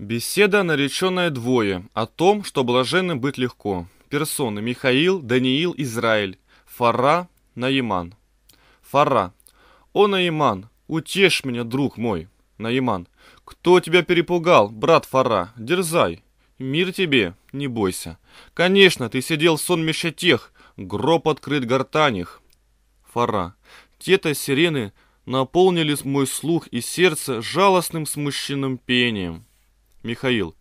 Беседа, нареченная двое, о том, что блаженным быть легко. Персоны Михаил, Даниил, Израиль. Фара, Наиман. Фара. О, Наиман, утешь меня, друг мой. Наиман. Кто тебя перепугал, брат Фара? Дерзай. Мир тебе, не бойся. Конечно, ты сидел в сонмище тех, гроб открыт гортаних. Фара. Те-то сирены наполнили мой слух и сердце жалостным смущенным пением. Михаил.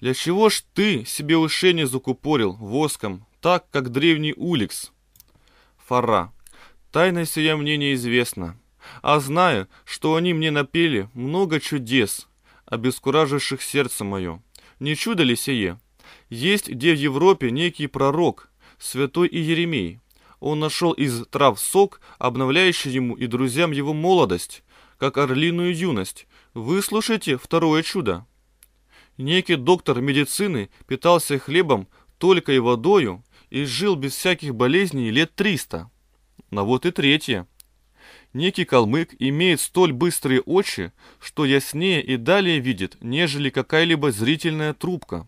«Для чего ж ты себе ушей не закупорил воском, так, как древний уликс?» Фара. «Тайна сия мне неизвестна, а знаю, что они мне напели много чудес, обескураживших сердце мое. Не чудо ли сие? Есть где в Европе некий пророк, святой иеремей, Он нашел из трав сок, обновляющий ему и друзьям его молодость, как орлиную юность. Выслушайте второе чудо. Некий доктор медицины питался хлебом только и водою и жил без всяких болезней лет триста. Но вот и третье. Некий калмык имеет столь быстрые очи, что яснее и далее видит, нежели какая-либо зрительная трубка.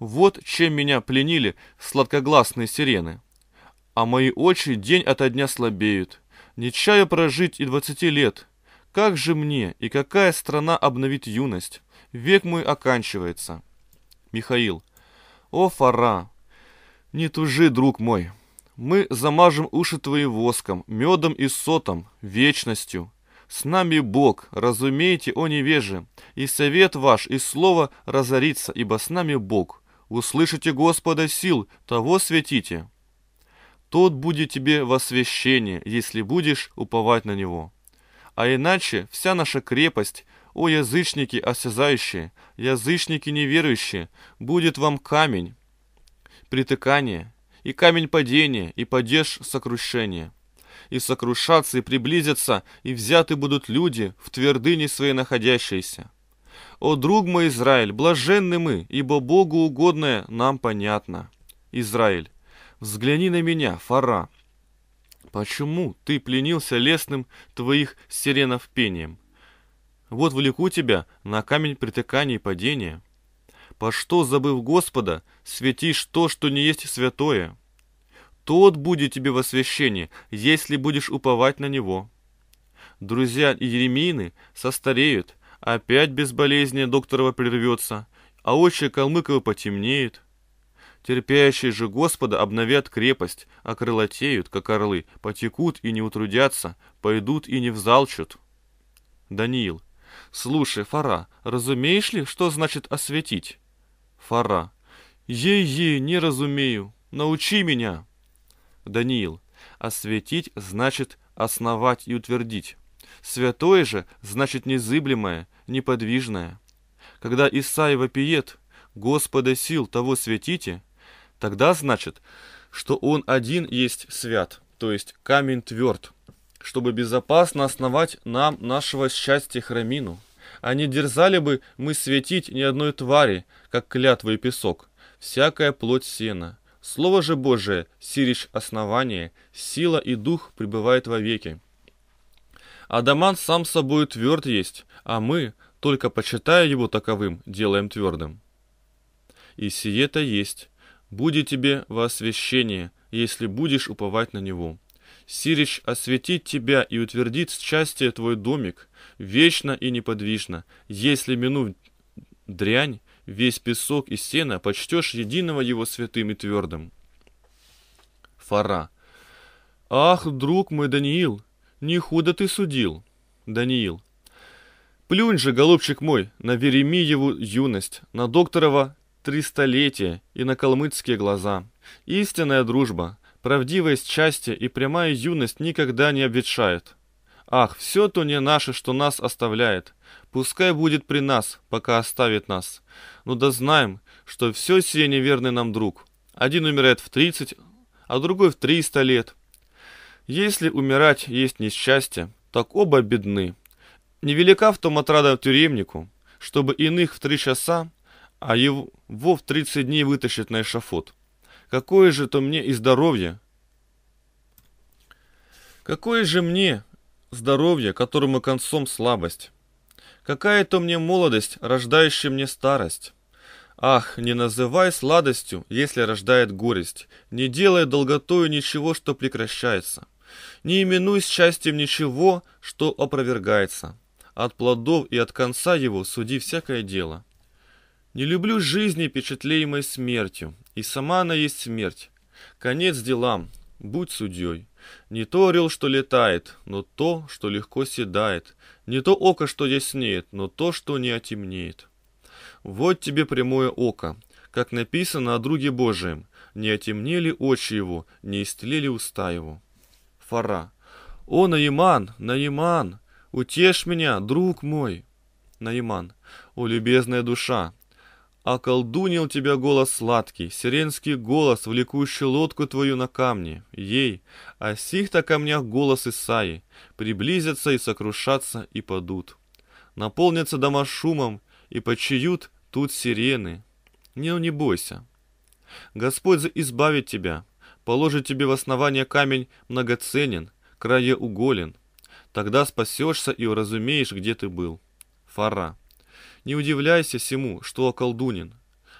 Вот чем меня пленили сладкогласные сирены. А мои очи день ото дня слабеют. Не чаю прожить и двадцати лет. Как же мне и какая страна обновить юность? Век мой оканчивается. Михаил. О, Фара, не тужи, друг мой. Мы замажем уши твои воском, медом и сотом, вечностью. С нами Бог, разумеете, о невеже, и совет ваш, и слово разорится, ибо с нами Бог. Услышите Господа сил, того светите. Тот будет тебе во священие, если будешь уповать на Него. А иначе вся наша крепость о, язычники осязающие, язычники неверующие, будет вам камень притыкания, и камень падения, и падеж сокрушения. И сокрушатся, и приблизятся, и взяты будут люди, в твердыне своей находящиеся. О, друг мой Израиль, блаженны мы, ибо Богу угодное нам понятно. Израиль, взгляни на меня, фара. Почему ты пленился лесным твоих сиренов пением? Вот влеку тебя на камень притыкания и падения. По что, забыв Господа, светишь то, что не есть святое? Тот будет тебе во священии, если будешь уповать на него. Друзья и Еремины состареют, опять без болезни докторова прервется, а очи Калмыкова потемнеют. Терпящие же Господа обновят крепость, окрылотеют, как орлы, потекут и не утрудятся, пойдут и не взалчут. Даниил, «Слушай, Фара, разумеешь ли, что значит осветить?» Фара. «Ей-ей, не разумею. Научи меня!» Даниил. «Осветить значит основать и утвердить. Святое же значит незыблемое, неподвижное. Когда Исаия вопиет «Господа сил того светите», тогда значит, что он один есть свят, то есть камень тверд, чтобы безопасно основать нам нашего счастья храмину. А не дерзали бы мы светить ни одной твари, как клятвы и песок, всякая плоть сена. Слово же Божие, сирич основание, сила и дух пребывает вовеки. Адаман сам собой тверд есть, а мы, только почитая его таковым, делаем твердым. И сие-то есть, будет тебе во освящение, если будешь уповать на него. Сирич осветит тебя и утвердит счастье твой домик, вечно и неподвижно. Если минув дрянь, весь песок и сено почтешь единого его святым и твердым. Фара. Ах, друг мой, Даниил, не худо ты судил. Даниил. Плюнь же, голубчик мой, на Веремиеву юность, на докторова три столетия и на калмыцкие глаза. Истинная дружба, Правдивое счастье и прямая юность никогда не обветшает. Ах, все то не наше, что нас оставляет. Пускай будет при нас, пока оставит нас. Но ну да знаем, что все сие неверный нам друг. Один умирает в тридцать, а другой в триста лет. Если умирать есть несчастье, так оба бедны. Невелика в том отрада тюремнику, чтобы иных в три часа, а его в тридцать дней вытащить на эшафот. Какое же то мне и здоровье? Какое же мне здоровье, которому концом слабость? Какая то мне молодость, рождающая мне старость? Ах, не называй сладостью, если рождает горесть, не делай долготою ничего, что прекращается. Не именуй счастьем ничего, что опровергается. От плодов и от конца его суди всякое дело. Не люблю жизни, впечатляемой смертью, и сама она есть смерть. Конец делам, будь судьей. Не то орел, что летает, но то, что легко седает. Не то око, что яснеет, но то, что не отемнеет. Вот тебе прямое око, как написано о друге Божием. Не отемнели очи его, не истлели уста его. Фара. О, Наиман, Наиман, утешь меня, друг мой. Наиман. О, любезная душа, Околдунил тебя голос сладкий, сиренский голос, влекущий лодку твою на камни. Ей, а сих-то камнях голос Исаи, приблизятся и сокрушатся и падут. Наполнятся дома шумом, и почиют тут сирены. Не, ну не бойся. Господь избавит тебя, положит тебе в основание камень многоценен, краеуголен. Тогда спасешься и уразумеешь, где ты был. Фара. Не удивляйся всему, что околдунин,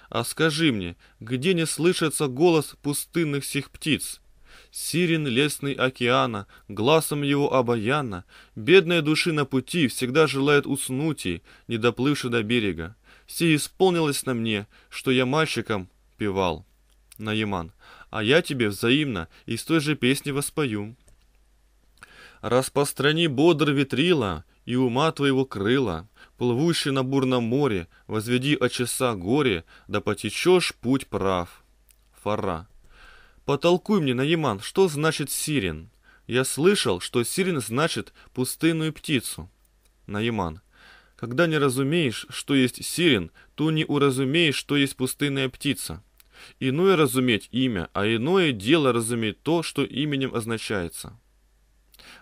А скажи мне, где не слышится голос пустынных сих птиц? Сирен лесный океана, глазом его обаяна, бедная души на пути всегда желает уснуть и, не доплывши до берега. Все исполнилось на мне, что я мальчиком певал. Наиман, а я тебе взаимно из той же песни воспою. Распространи бодр ветрила и ума твоего крыла, Плывущий на бурном море, возведи о часа горе, Да потечешь путь прав. Фара. Потолкуй мне, Наиман, что значит сирен? Я слышал, что сирен значит пустынную птицу. Наиман. Когда не разумеешь, что есть сирен, то не уразумеешь, что есть пустынная птица. Иное разуметь имя, а иное дело разуметь то, что именем означается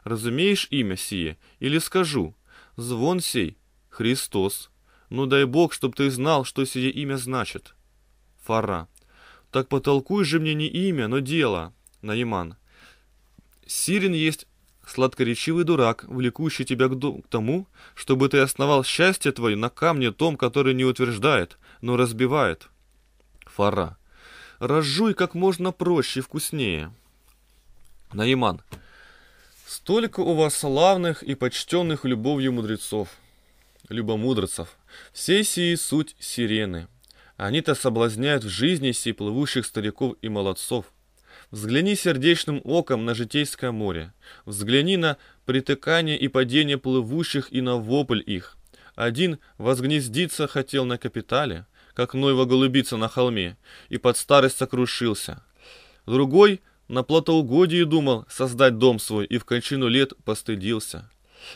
разумеешь имя сие, или скажу, звон сей — Христос. Ну дай Бог, чтоб ты знал, что сие имя значит. Фара. Так потолкуй же мне не имя, но дело. Наиман. Сирин есть сладкоречивый дурак, влекущий тебя к, к тому, чтобы ты основал счастье твое на камне том, который не утверждает, но разбивает. Фара. Разжуй как можно проще и вкуснее. Наиман. Столько у вас славных и почтенных любовью мудрецов, любомудрцев. Все сии суть сирены. Они-то соблазняют в жизни сей плывущих стариков и молодцов. Взгляни сердечным оком на житейское море. Взгляни на притыкание и падение плывущих и на вопль их. Один возгнездиться хотел на капитале, как Нойва голубица на холме, и под старость сокрушился. Другой на плотоугодии думал создать дом свой и в кончину лет постыдился.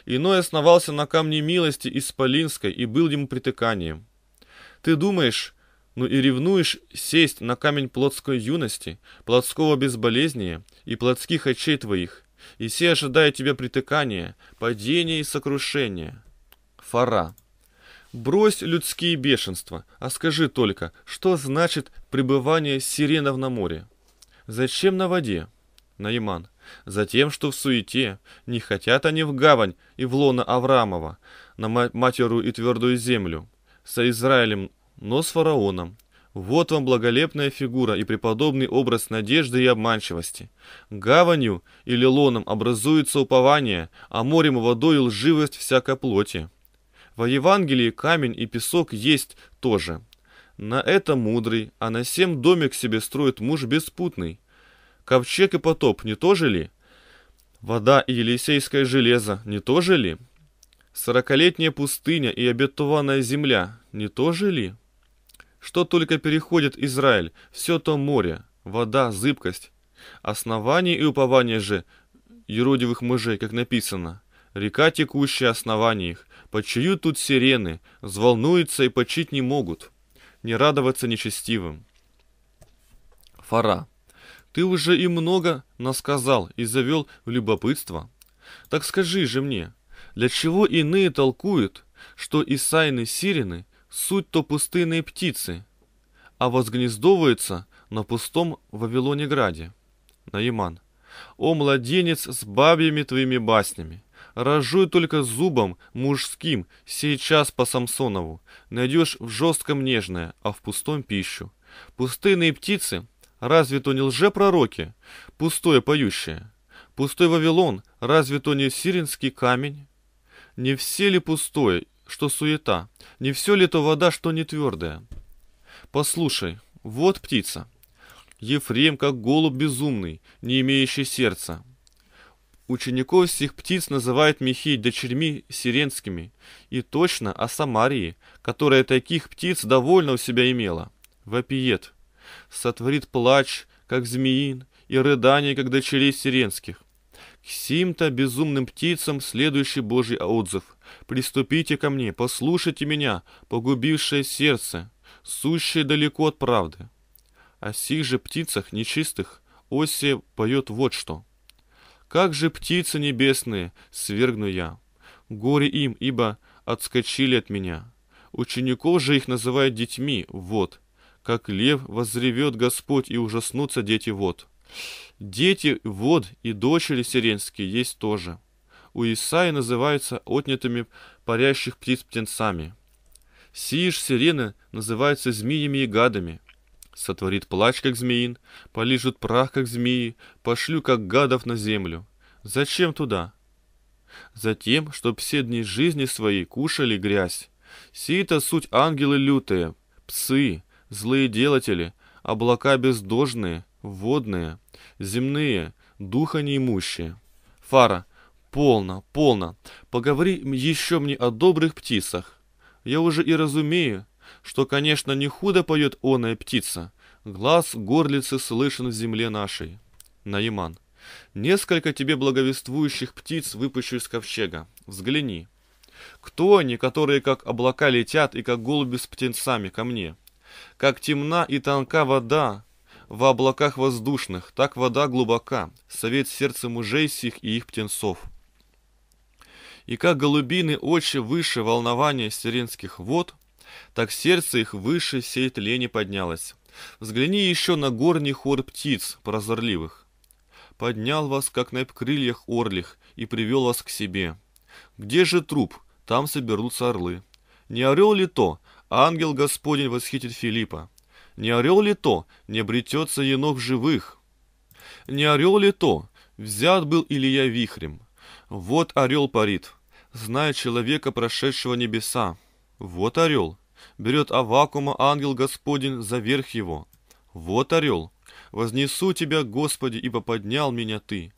Иной основался на камне милости Исполинской и был ему притыканием. Ты думаешь, ну и ревнуешь сесть на камень плотской юности, плотского безболезния и плотских очей твоих, и все ожидают тебя притыкания, падения и сокрушения. Фара. Брось людские бешенства, а скажи только, что значит пребывание сиренов на море? Зачем на воде? Наиман. Затем, что в суете. Не хотят они в гавань и в лоно Аврамова, на матеру и твердую землю. Со Израилем, но с фараоном. Вот вам благолепная фигура и преподобный образ надежды и обманчивости. Гаванью или лоном образуется упование, а морем водой лживость всякой плоти. Во Евангелии камень и песок есть тоже – на это мудрый, а на семь домик себе строит муж беспутный. Ковчег и потоп не то же ли? Вода и елисейское железо не то же ли? Сорокалетняя пустыня и обетованная земля не то же ли? Что только переходит Израиль, все то море, вода, зыбкость. Основание и упование же юродивых мужей, как написано. Река, текущая основание их, почают тут сирены, взволнуются и почить не могут не радоваться нечестивым. Фара. Ты уже и много насказал и завел в любопытство. Так скажи же мне, для чего иные толкуют, что Исайны Сирины суть то пустынные птицы, а возгнездовываются на пустом Вавилоне-граде? Наиман. О, младенец с бабьями твоими баснями! Рожуй только зубом мужским, сейчас по Самсонову. Найдешь в жестком нежное, а в пустом пищу. Пустынные птицы, разве то не лжепророки, пустое поющее? Пустой Вавилон, разве то не сиренский камень? Не все ли пустое, что суета? Не все ли то вода, что не твердая? Послушай, вот птица. Ефрем, как голубь безумный, не имеющий сердца, Учеников всех птиц называют Михей дочерьми сиренскими, и точно о Самарии, которая таких птиц довольно у себя имела. Вопиет. Сотворит плач, как змеин, и рыдание, как дочерей сиренских. К сим-то безумным птицам следующий Божий отзыв. «Приступите ко мне, послушайте меня, погубившее сердце, сущее далеко от правды». О сих же птицах нечистых Осе поет вот что – как же птицы небесные, свергну я. Горе им, ибо отскочили от меня. Учеников же их называют детьми, вот. Как лев возревет Господь, и ужаснутся дети, вот. Дети, вот и дочери сиренские есть тоже. У Исаи называются отнятыми парящих птиц птенцами. Сииш сирены называются змеями и гадами. Сотворит плач, как змеин, полижет прах, как змеи, пошлю, как гадов, на землю. Зачем туда? Затем, чтоб все дни жизни своей кушали грязь. Сии-то суть ангелы лютые, псы, злые делатели, облака бездожные, водные, земные, духа неимущие. Фара, полно, полно, поговори еще мне о добрых птицах. Я уже и разумею, что, конечно, не худо поет оная птица, глаз горлицы слышен в земле нашей. Наиман. Несколько тебе благовествующих птиц выпущу из ковчега. Взгляни. Кто они, которые как облака летят и как голуби с птенцами ко мне? Как темна и тонка вода в облаках воздушных, так вода глубока, совет сердца мужей сих и их птенцов. И как голубины очи выше волнования сиренских вод, так сердце их выше всей тлени поднялось. Взгляни еще на горний хор птиц прозорливых. Поднял вас, как на крыльях орлих, и привел вас к себе. Где же труп? Там соберутся орлы. Не орел ли то? Ангел Господень восхитит Филиппа. Не орел ли то? Не обретется енох живых. Не орел ли то? Взят был Илья вихрем. Вот орел парит, зная человека, прошедшего небеса. Вот орел, берет Авакума ангел Господень за верх его. Вот орел, вознесу тебя, Господи, ибо поднял меня ты.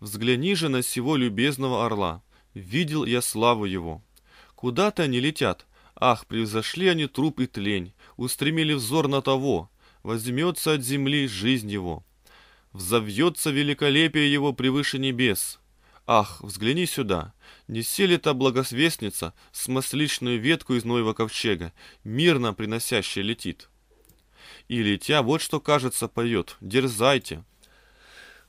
Взгляни же на сего любезного орла, видел я славу его. Куда-то они летят, ах, превзошли они труп и тлень, устремили взор на того, возьмется от земли жизнь его. Взовьется великолепие его превыше небес. Ах, взгляни сюда, не селит-то благосвестница, с масличную ветку из нового ковчега, мирно приносящая летит. И летя, вот что кажется, поет, дерзайте.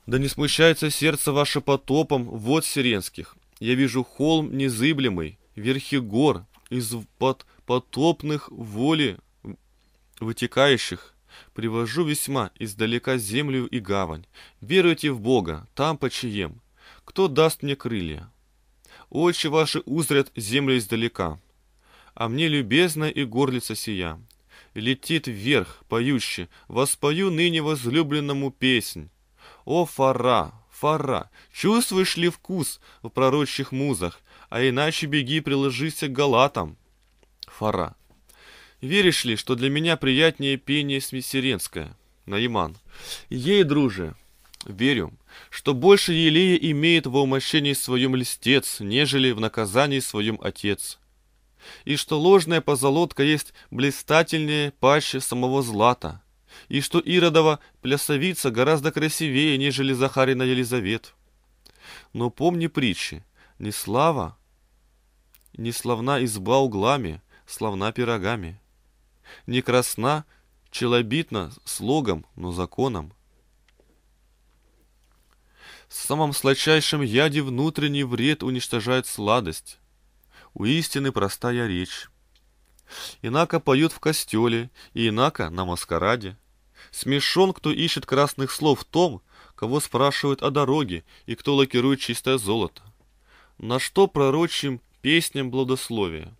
Да не смущается сердце ваше потопом, вот сиренских. Я вижу холм незыблемый, верхи гор, из под потопных воли вытекающих. Привожу весьма издалека землю и гавань. Веруйте в Бога, там почием. Кто даст мне крылья? очи ваши узрят земли издалека. А мне любезна и горлица сия. Летит вверх, поющий, воспою ныне возлюбленному песнь. О, фара, фара, чувствуешь ли вкус в пророчьих музах, а иначе беги приложись к галатам. Фара. Веришь ли, что для меня приятнее пение Смесеренское? Наиман. Ей, друже, верю что больше Елея имеет во умощении своем льстец, нежели в наказании своем отец, и что ложная позолотка есть блистательнее паще самого злата, и что Иродова плясовица гораздо красивее, нежели Захарина Елизавет. Но помни притчи, не слава, не славна изба углами, славна пирогами. Не красна, челобитна слогом, но законом. В самом сладчайшем яде внутренний вред уничтожает сладость. У истины простая речь. Инако поют в костеле, и инако на маскараде. Смешон, кто ищет красных слов в том, кого спрашивают о дороге и кто лакирует чистое золото. На что пророчим песням благословия.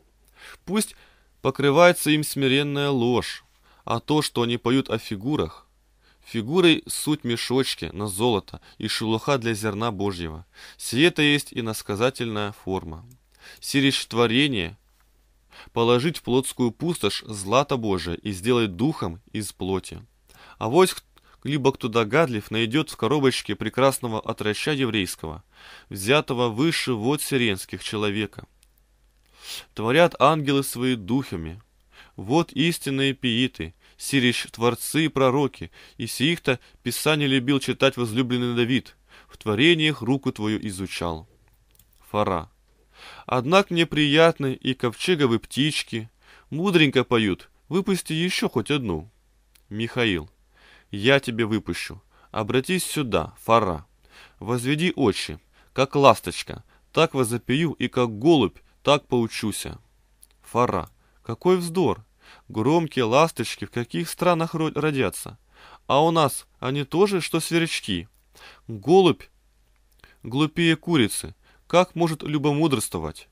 Пусть покрывается им смиренная ложь, а то, что они поют о фигурах, Фигурой суть мешочки на золото и шелуха для зерна Божьего. Сие-то есть и насказательная форма. Сирич творение, положить в плотскую пустошь злато Божие и сделать духом из плоти. А вось либо кто догадлив найдет в коробочке прекрасного отраща еврейского, взятого выше вод сиренских человека. Творят ангелы свои духами. Вот истинные пииты, сирищ творцы и пророки, и сих-то Писание любил читать возлюбленный Давид, в творениях руку твою изучал. Фара. Однако мне приятны и ковчеговы птички, мудренько поют, выпусти еще хоть одну. Михаил. Я тебе выпущу, обратись сюда, Фара. Возведи очи, как ласточка, так возопию и как голубь, так поучуся. Фара. Какой вздор! Громкие ласточки в каких странах родятся? А у нас они тоже, что сверчки? Голубь глупее курицы, как может любомудрствовать?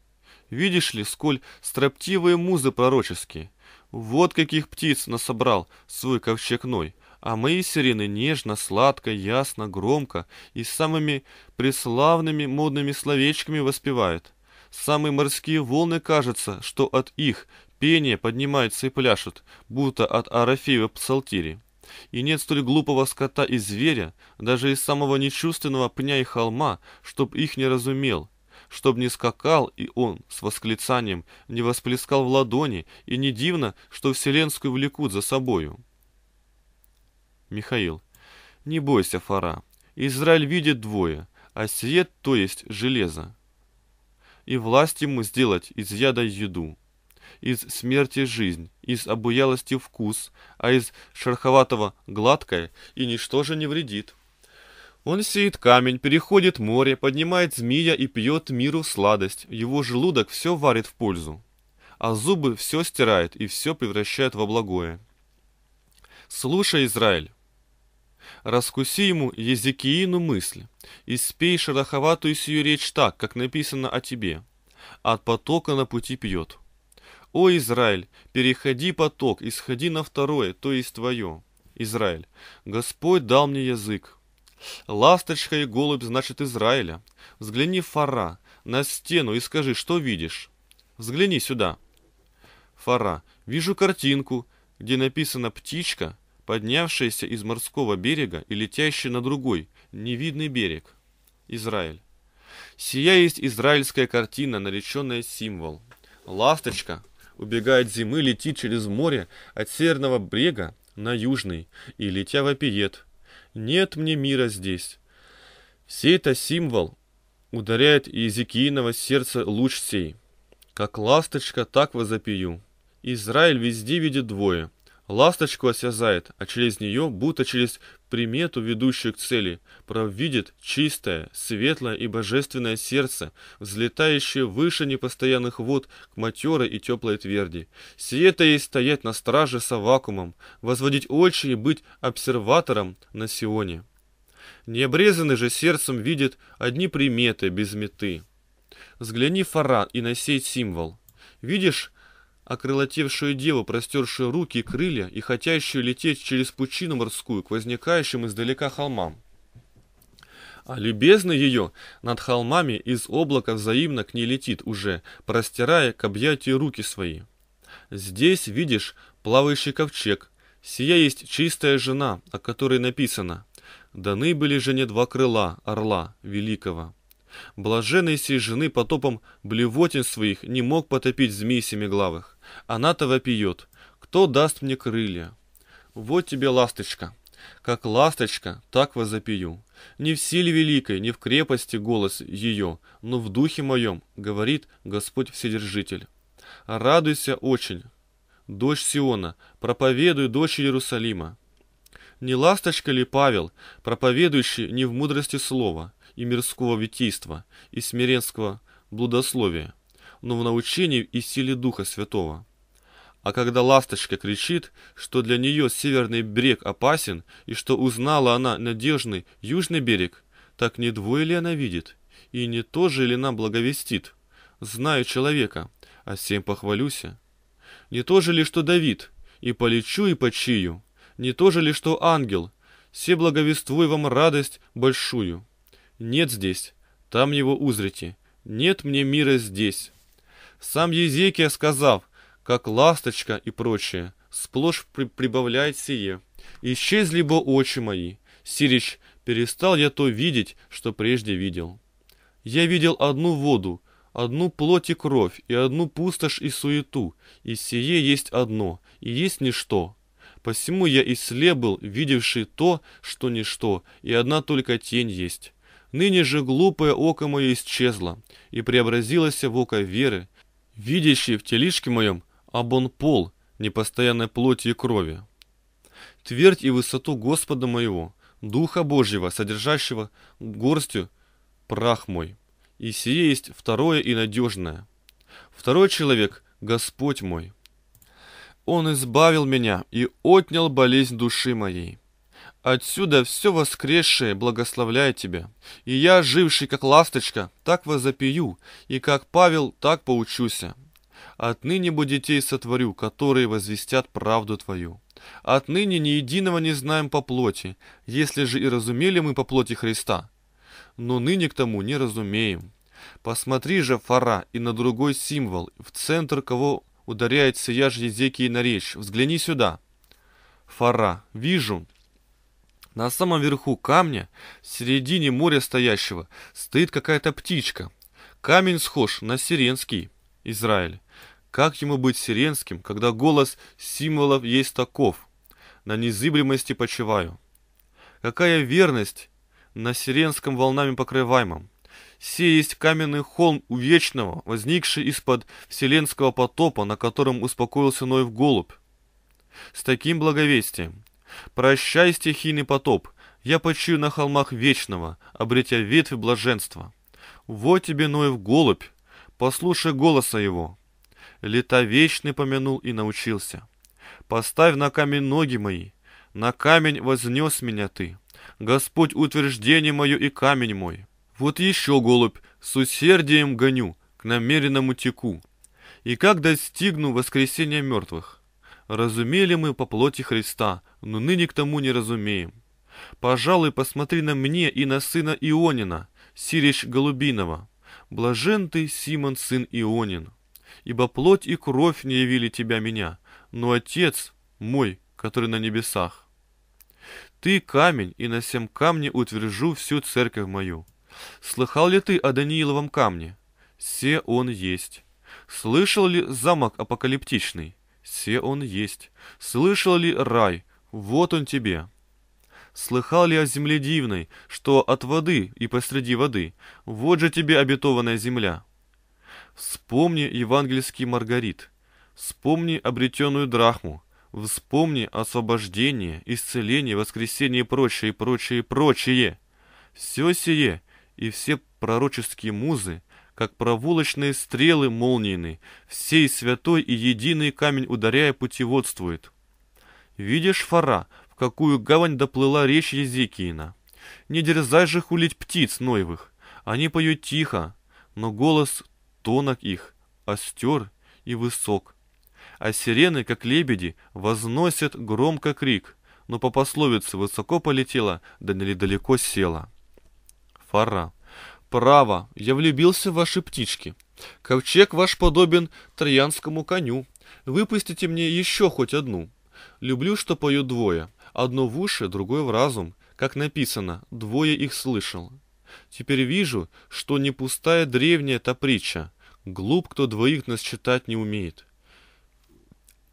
Видишь ли, сколь строптивые музы пророческие. Вот каких птиц насобрал свой ковчегной, а мои сирены нежно, сладко, ясно, громко и самыми преславными модными словечками воспевают. Самые морские волны кажется, что от их Пение поднимается и пляшет, будто от арафиева псалтири. И нет столь глупого скота и зверя, даже из самого нечувственного пня и холма, чтоб их не разумел, чтоб не скакал и он с восклицанием, не восплескал в ладони, и не дивно, что вселенскую влекут за собою. Михаил. Не бойся, Фара. Израиль видит двое, а сие, то есть железо. И власть ему сделать из яда еду из смерти жизнь, из обуялости вкус, а из шероховатого гладкое, и ничто же не вредит. Он сеет камень, переходит море, поднимает змея и пьет миру сладость, его желудок все варит в пользу, а зубы все стирает и все превращает во благое. Слушай, Израиль, раскуси ему Езекиину мысль, и спей шероховатую сию речь так, как написано о тебе. От потока на пути пьет. «О, Израиль, переходи поток исходи на второе, то есть твое». Израиль. «Господь дал мне язык». «Ласточка и голубь, значит, Израиля. Взгляни, Фара, на стену и скажи, что видишь?» «Взгляни сюда». Фара. «Вижу картинку, где написано «птичка», поднявшаяся из морского берега и летящая на другой, невидный берег». Израиль. Сия есть израильская картина, нареченная символ. Ласточка, Убегает зимы, летит через море от северного брега на южный, и летя вопиет. Нет мне мира здесь. Все это символ ударяет Иезекииного сердца луч сей. Как ласточка, так возопию. Израиль везде видит двое — Ласточку осязает, а через нее, будто через примету, ведущую к цели, провидит чистое, светлое и божественное сердце, взлетающее выше непостоянных вод к матерой и теплой тверди. Сие-то и стоять на страже с вакуумом, возводить очи и быть обсерватором на Сионе. Необрезанный же сердцем видит одни приметы без меты. Взгляни, Фара, и на сей символ. Видишь окрылотевшую деву, простершую руки и крылья и хотящую лететь через пучину морскую к возникающим издалека холмам. А любезно ее над холмами из облака взаимно к ней летит уже, простирая к объятию руки свои. Здесь видишь плавающий ковчег, сия есть чистая жена, о которой написано. Даны были жене два крыла, орла великого. Блаженный сей жены потопом блевотин своих не мог потопить змей семиглавых. Она-то вопиет. Кто даст мне крылья? Вот тебе ласточка. Как ласточка, так возопию. Не в силе великой, не в крепости голос ее, но в духе моем, говорит Господь Вседержитель. Радуйся очень, дочь Сиона, проповедуй дочь Иерусалима. Не ласточка ли Павел, проповедующий не в мудрости слова, и мирского витийства, и смиренского блудословия, но в научении и силе Духа Святого. А когда ласточка кричит, что для нее северный берег опасен, и что узнала она надежный южный берег, так не двое ли она видит, и не то же ли нам благовестит? Знаю человека, а всем похвалюся. Не то же ли, что Давид, и полечу, и почию, не то же ли, что ангел, все благовествуй вам радость большую. Нет здесь, там его узрите. Нет мне мира здесь. Сам Езекия сказав, как ласточка и прочее, сплошь при прибавляет сие. Исчезли бы очи мои. Сирич, перестал я то видеть, что прежде видел. Я видел одну воду, одну плоть и кровь, и одну пустошь и суету, и сие есть одно, и есть ничто. Посему я и слеп был, видевший то, что ничто, и одна только тень есть. Ныне же глупое око мое исчезло и преобразилось в око веры, видящий в телишке моем обон пол непостоянной плоти и крови. Твердь и высоту Господа моего, Духа Божьего, содержащего горстью прах мой. И сие есть второе и надежное. Второй человек – Господь мой. Он избавил меня и отнял болезнь души моей. Отсюда все воскресшее благословляет тебя. И я, живший как ласточка, так возопию, и как Павел, так поучуся. Отныне бы детей сотворю, которые возвестят правду твою. Отныне ни единого не знаем по плоти, если же и разумели мы по плоти Христа. Но ныне к тому не разумеем. Посмотри же, Фара, и на другой символ, в центр кого ударяет сия же Езекии на речь. Взгляни сюда. Фара, вижу, на самом верху камня, в середине моря стоящего, стоит какая-то птичка. Камень схож на Сиренский, Израиль. Как ему быть сиренским, когда голос символов есть таков? На незыблемости почиваю. Какая верность на сиренском волнами покрываемом? Все есть каменный холм у Вечного, возникший из-под вселенского потопа, на котором успокоился ной в голубь. С таким благовестием Прощай, стихийный потоп, я почию на холмах вечного, обретя ветви блаженства. Вот тебе Ноев голубь, послушай голоса его. Лета вечный помянул и научился. Поставь на камень ноги мои, на камень вознес меня ты. Господь утверждение мое и камень мой. Вот еще, голубь, с усердием гоню, к намеренному теку. И как достигну воскресения мертвых? Разумели мы по плоти Христа, но ныне к тому не разумеем. Пожалуй, посмотри на мне и на сына Ионина, Сирич Голубинова. Блажен ты, Симон, сын Ионин, ибо плоть и кровь не явили тебя меня, но Отец мой, который на небесах. Ты камень, и на всем камне утвержу всю церковь мою. Слыхал ли ты о Данииловом камне? Все он есть. Слышал ли замок апокалиптичный? Все он есть. Слышал ли рай? Вот он тебе. Слыхал ли о земле дивной, что от воды и посреди воды? Вот же тебе обетованная земля. Вспомни евангельский Маргарит. Вспомни обретенную драхму. Вспомни освобождение, исцеление, воскресение и прочее, прочее, прочее. Все сие и все пророческие музы, как проволочные стрелы молнийны, всей святой и единый камень ударяя путеводствует. «Видишь, Фара, в какую гавань доплыла речь Езекиина. Не дерзай же хулить птиц Ноевых. Они поют тихо, но голос тонок их, остер и высок. А сирены, как лебеди, возносят громко крик, но по пословице высоко полетела, да недалеко села. Фара. Право, я влюбился в ваши птички. Ковчег ваш подобен троянскому коню. Выпустите мне еще хоть одну. Люблю, что пою двое. Одно в уши, другое в разум. Как написано, двое их слышал. Теперь вижу, что не пустая древняя та притча. Глуп, кто двоих нас читать не умеет.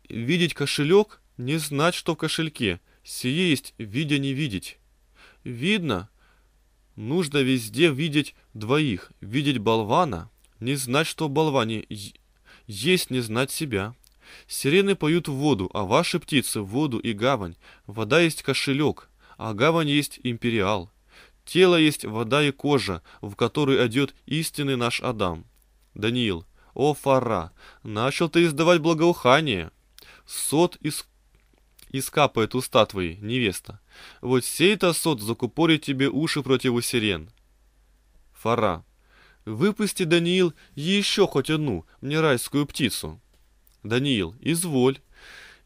Видеть кошелек — не знать, что в кошельке. Сие есть видя не видеть. Видно, нужно везде видеть двоих. Видеть болвана — не знать, что в болване. Есть не знать себя. Сирены поют в воду, а ваши птицы — в воду и гавань. Вода есть кошелек, а гавань есть империал. Тело есть вода и кожа, в которой одет истинный наш Адам. Даниил. О, Фара, начал ты издавать благоухание. Сот из... искапает уста твои, невеста. Вот сей-то сот закупорит тебе уши против сирен. Фара. Выпусти, Даниил, еще хоть одну, мне райскую птицу. Даниил, изволь.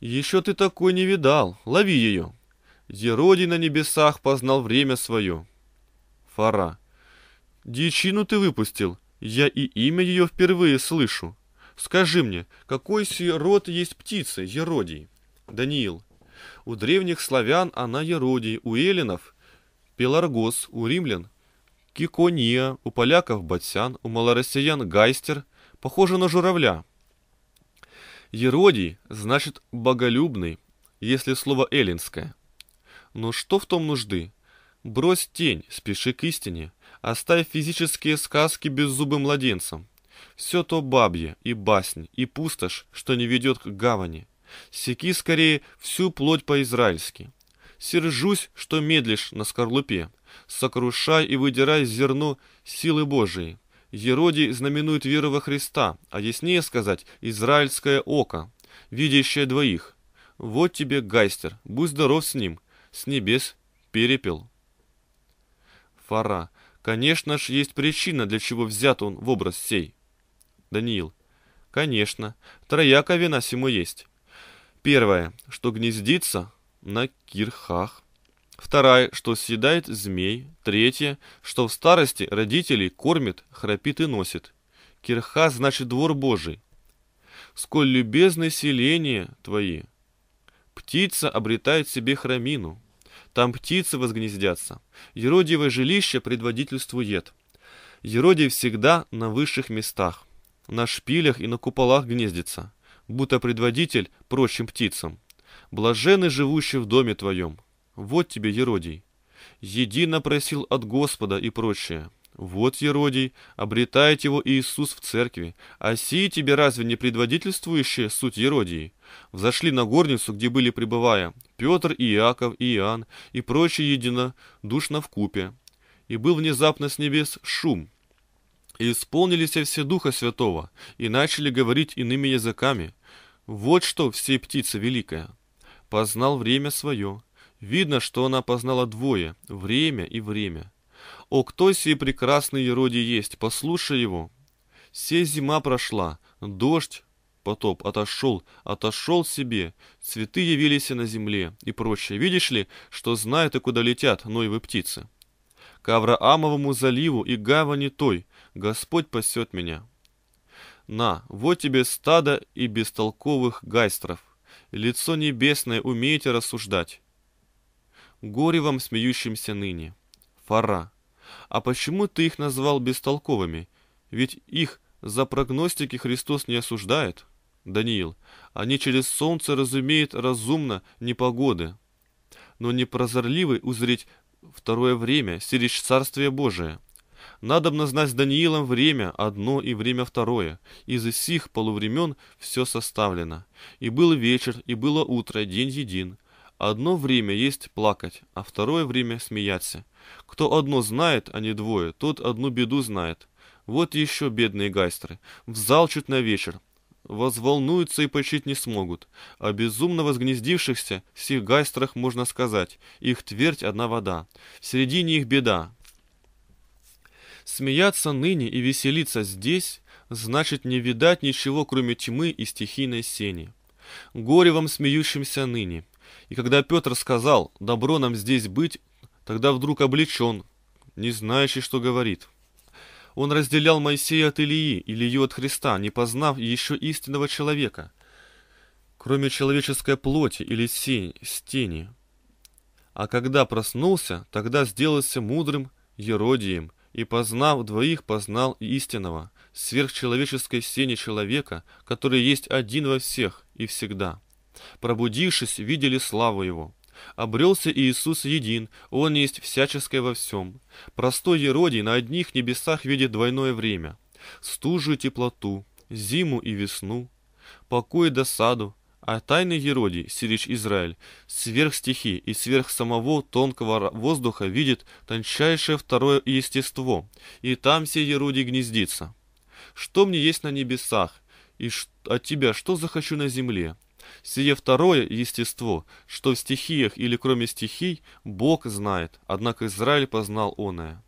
Еще ты такой не видал. Лови ее. Зеродий на небесах познал время свое. Фара. Дичину ты выпустил. Я и имя ее впервые слышу. Скажи мне, какой сей род есть птица, Еродий? Даниил. У древних славян она Еродий, у эллинов – Пеларгос, у римлян – Кикония, у поляков – Батсян, у малороссиян – Гайстер, похожа на журавля – Еродий значит «боголюбный», если слово эллинское. Но что в том нужды? Брось тень, спеши к истине, оставь физические сказки беззубым младенцам. Все то бабье и басни и пустошь, что не ведет к гавани. Секи скорее всю плоть по-израильски. Сержусь, что медлишь на скорлупе, сокрушай и выдирай зерно силы Божией. Еродий знаменует веру во Христа, а яснее сказать – израильское око, видящее двоих. Вот тебе гайстер, будь здоров с ним, с небес перепел. Фара. Конечно ж, есть причина, для чего взят он в образ сей. Даниил. Конечно, трояка вина сему есть. Первое, что гнездится на кирхах. Вторая, что съедает змей. Третья, что в старости родителей кормит, храпит и носит. Кирха значит двор Божий. Сколь любезны селения твои. Птица обретает себе храмину. Там птицы возгнездятся. Еродиево жилище предводительствует. Еродий всегда на высших местах. На шпилях и на куполах гнездится, будто предводитель прочим птицам. Блажены живущие в доме твоем. Вот тебе Еродий. Еди напросил от Господа и прочее. Вот Еродий, обретает его Иисус в церкви. А сии тебе разве не предводительствующие суть Еродии? Взошли на горницу, где были пребывая Петр и Иаков и Иоанн и прочие едино, душно в купе. И был внезапно с небес шум. И исполнились все Духа Святого, и начали говорить иными языками. Вот что все птица великая. Познал время свое, Видно, что она познала двое — время и время. О, кто сей прекрасный ероди есть, послушай его. все зима прошла, дождь, потоп, отошел, отошел себе, цветы явились на земле и прочее. Видишь ли, что знают и куда летят ноевы птицы? К Авраамовому заливу и гавани той Господь пасет меня. На, вот тебе стадо и бестолковых гайстров. Лицо небесное умеете рассуждать. Горе вам смеющимся ныне. Фара. А почему ты их назвал бестолковыми? Ведь их за прогностики Христос не осуждает. Даниил. Они через солнце разумеют разумно непогоды. Но непрозорливый узреть второе время, сиречь Царствие Божие. Надобно знать с Даниилом время одно и время второе. Из сих полувремен все составлено. И был вечер, и было утро, день един. Одно время есть плакать, а второе время смеяться. Кто одно знает, а не двое, тот одну беду знает. Вот еще бедные гайстеры. В на вечер. Возволнуются и почить не смогут. О безумно возгнездившихся всех гайстерах можно сказать. Их твердь одна вода. В середине их беда. Смеяться ныне и веселиться здесь, значит не видать ничего, кроме тьмы и стихийной сени. Горе вам смеющимся ныне. И когда Петр сказал «добро нам здесь быть», тогда вдруг облечен, не знающий, что говорит. Он разделял Моисея от Илии, Илью от Христа, не познав еще истинного человека, кроме человеческой плоти или сень, стени. А когда проснулся, тогда сделался мудрым Еродием, и познав двоих, познал истинного, сверхчеловеческой сени человека, который есть один во всех и всегда пробудившись, видели славу Его. Обрелся Иисус един, Он есть всяческое во всем. Простой Еродий на одних небесах видит двойное время. Стужу и теплоту, зиму и весну, покой и досаду, а тайный Еродий, сирич Израиль, сверх стихи и сверх самого тонкого воздуха видит тончайшее второе естество, и там все Еродий гнездится. Что мне есть на небесах, и от тебя что захочу на земле, Сие второе естество, что в стихиях или кроме стихий, Бог знает, однако Израиль познал оное.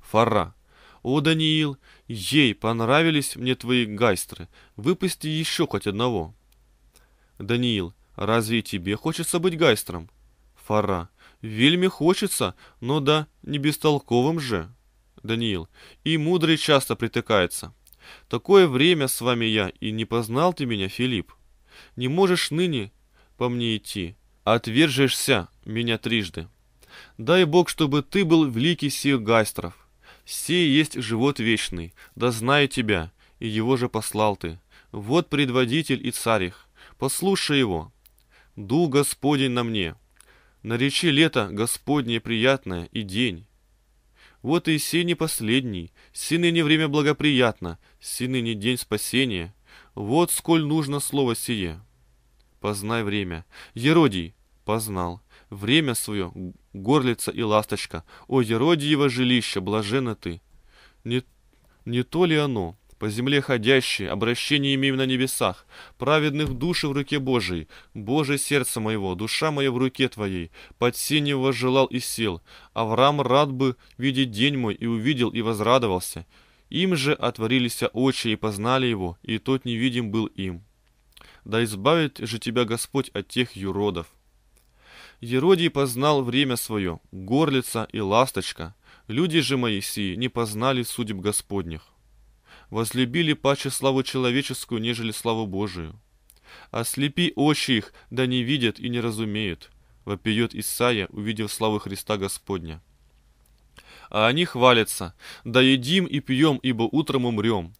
Фара. О, Даниил, ей понравились мне твои гайстры, выпусти еще хоть одного. Даниил, разве тебе хочется быть гайстром? Фара. Вельми хочется, но да, не бестолковым же. Даниил. И мудрый часто притыкается. Такое время с вами я, и не познал ты меня, Филипп не можешь ныне по мне идти, а отвержешься меня трижды. Дай Бог, чтобы ты был великий сих гайстров. Сей есть живот вечный, да знаю тебя, и его же послал ты. Вот предводитель и царь их, послушай его. Ду Господень на мне, наречи лето Господне приятное и день. Вот и сей не последний, сины не время благоприятно, сины не день спасения, вот сколь нужно слово сие. Познай время. Еродий познал. Время свое, горлица и ласточка. О, Еродиево жилище, блаженно ты. Не, не то ли оно, по земле ходящие, обращение имеем на небесах, праведных души в руке Божией, Боже сердце моего, душа моя в руке твоей, под синего желал и сел, Авраам рад бы видеть день мой и увидел и возрадовался, им же отворились очи и познали его, и тот невидим был им. Да избавит же тебя Господь от тех юродов. Еродий познал время свое, горлица и ласточка. Люди же Моисии не познали судеб Господних. Возлюбили паче славу человеческую, нежели славу Божию. Ослепи очи их, да не видят и не разумеют, вопиет Исаия, увидев славу Христа Господня а они хвалятся. Да едим и пьем, ибо утром умрем.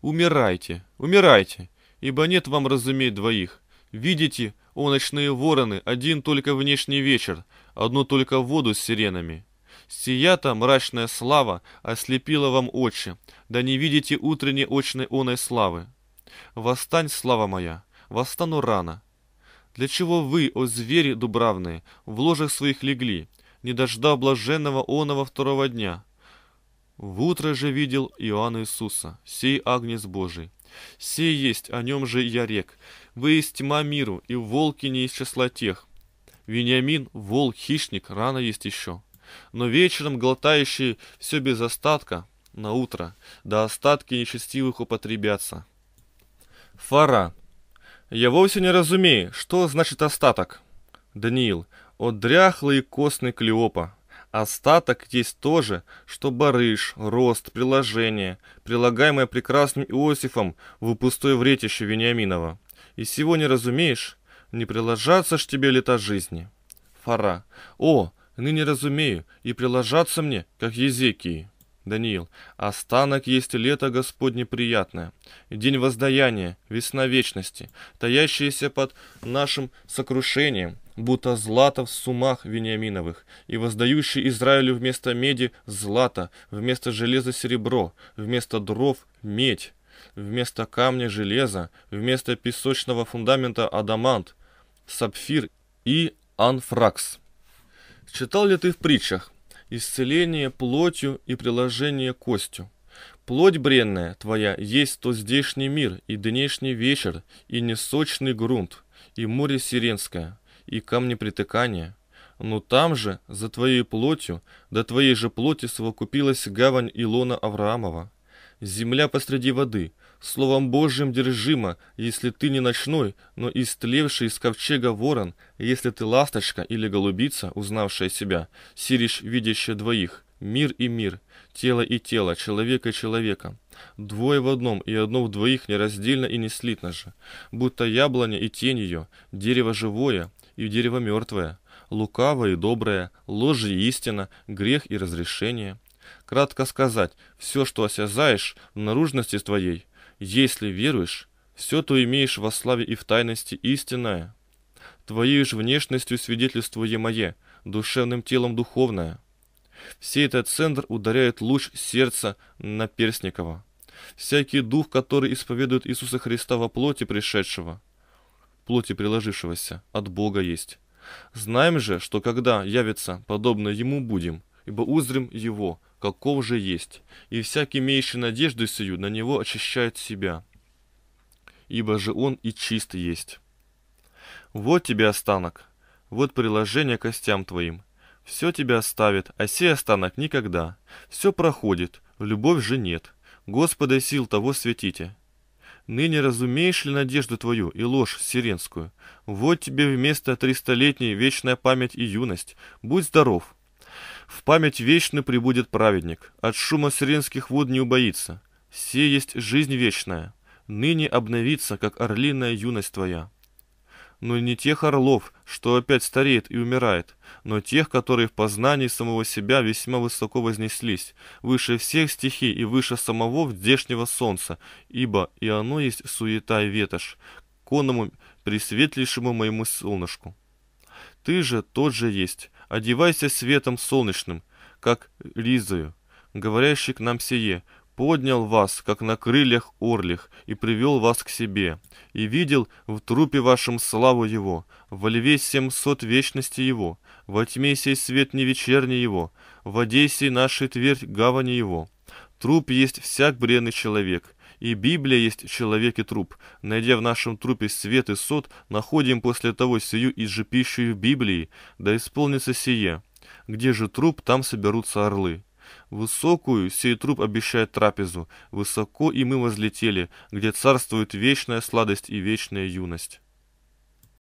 Умирайте, умирайте, ибо нет вам разуметь двоих. Видите, о ночные вороны, один только внешний вечер, одну только воду с сиренами. Сията мрачная слава ослепила вам очи, да не видите утренней очной оной славы. Восстань, слава моя, восстану рано. Для чего вы, о звери дубравные, в ложах своих легли, не дожда блаженного оного второго дня. В утро же видел Иоанн Иисуса, сей агнец Божий. Сей есть, о нем же я рек. Вы есть тьма миру, и волки не из числа тех. Вениамин, волк, хищник, рано есть еще. Но вечером глотающие все без остатка, на утро, да остатки нечестивых употребятся. Фара. Я вовсе не разумею, что значит остаток. Даниил. О, дряхлый и костный Клеопа! Остаток есть тоже, что барыш, рост, приложение, прилагаемое прекрасным Иосифом в пустой вретище Вениаминова. И сего не разумеешь, не приложаться ж тебе лета жизни. Фара. О, ныне разумею, и приложаться мне, как Езекии. Даниил. Останок есть лето Господне приятное, день воздаяния, весна вечности, таящаяся под нашим сокрушением, будто злато в сумах Вениаминовых, и воздающий Израилю вместо меди злато, вместо железа серебро, вместо дров медь, вместо камня железо, вместо песочного фундамента адамант, сапфир и анфракс. Читал ли ты в притчах «Исцеление плотью и приложение костью»? Плоть бренная твоя есть то здешний мир, и днешний вечер, и несочный грунт, и море сиренское – и камни притыкания. Но там же, за твоей плотью, до твоей же плоти совокупилась гавань Илона Авраамова. Земля посреди воды, словом Божьим держима, если ты не ночной, но истлевший из ковчега ворон, если ты ласточка или голубица, узнавшая себя, сиришь видящая двоих, мир и мир, тело и тело, человека и человека. Двое в одном и одно в двоих нераздельно и не слитно же, будто яблоня и тень ее, дерево живое, и дерево мертвое, лукавое и доброе, ложь и истина, грех и разрешение. Кратко сказать, все, что осязаешь в наружности твоей, если веруешь, все то имеешь во славе и в тайности истинное. Твоей же внешностью свидетельствуе мое, душевным телом духовное. Все этот центр ударяет луч сердца Наперсникова. Всякий дух, который исповедует Иисуса Христа во плоти пришедшего – плоти приложившегося, от Бога есть. Знаем же, что когда явится, подобно ему будем, ибо узрим его, каков же есть, и всякий, имеющий надежду сию, на него очищает себя. Ибо же он и чист есть. Вот тебе останок, вот приложение костям твоим. Все тебя оставит, а сей останок никогда. Все проходит, любовь же нет. Господа сил того светите, Ныне разумеешь ли надежду твою и ложь сиренскую? Вот тебе вместо тристолетней вечная память и юность. Будь здоров. В память вечную прибудет праведник. От шума сиренских вод не убоится. Все есть жизнь вечная. Ныне обновится, как орлиная юность твоя но не тех орлов, что опять стареет и умирает, но тех, которые в познании самого себя весьма высоко вознеслись, выше всех стихий и выше самого вдешнего солнца, ибо и оно есть суета и ветошь, конному пресветлейшему моему солнышку. Ты же тот же есть, одевайся светом солнечным, как Лизою, говорящий к нам сие, поднял вас, как на крыльях орлих, и привел вас к себе, и видел в трупе вашем славу его, во льве семьсот вечности его, во тьме сей свет не вечерний его, в воде нашей твердь гавани его. Труп есть всяк бренный человек, и Библия есть человек и труп. Найдя в нашем трупе свет и сот, находим после того сию и же пищу в Библии, да исполнится сие. Где же труп, там соберутся орлы». Высокую сей труп обещает трапезу. Высоко и мы возлетели, где царствует вечная сладость и вечная юность.